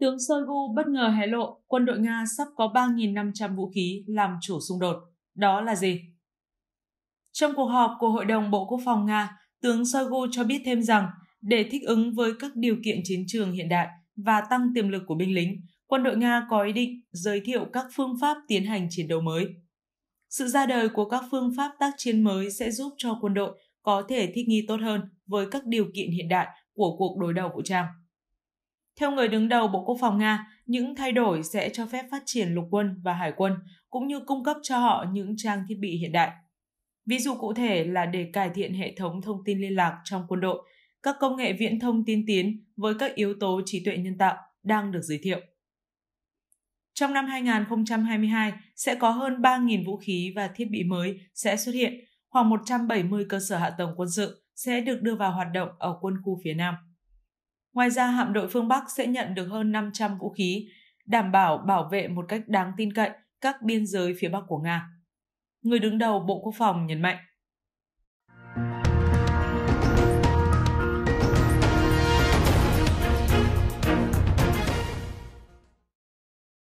tướng Shoigu bất ngờ hé lộ quân đội Nga sắp có 3.500 vũ khí làm chủ xung đột. Đó là gì? Trong cuộc họp của Hội đồng Bộ Quốc phòng Nga, tướng Shoigu cho biết thêm rằng để thích ứng với các điều kiện chiến trường hiện đại và tăng tiềm lực của binh lính, quân đội Nga có ý định giới thiệu các phương pháp tiến hành chiến đấu mới. Sự ra đời của các phương pháp tác chiến mới sẽ giúp cho quân đội có thể thích nghi tốt hơn với các điều kiện hiện đại của cuộc đối đầu vũ trang. Theo người đứng đầu Bộ Quốc phòng Nga, những thay đổi sẽ cho phép phát triển lục quân và hải quân, cũng như cung cấp cho họ những trang thiết bị hiện đại. Ví dụ cụ thể là để cải thiện hệ thống thông tin liên lạc trong quân đội, các công nghệ viễn thông tiên tiến với các yếu tố trí tuệ nhân tạo đang được giới thiệu. Trong năm 2022, sẽ có hơn 3.000 vũ khí và thiết bị mới sẽ xuất hiện, khoảng 170 cơ sở hạ tầng quân sự sẽ được đưa vào hoạt động ở quân khu phía Nam. Ngoài ra, hạm đội phương Bắc sẽ nhận được hơn 500 vũ khí, đảm bảo bảo vệ một cách đáng tin cậy các biên giới phía Bắc của Nga. Người đứng đầu Bộ Quốc phòng nhấn mạnh.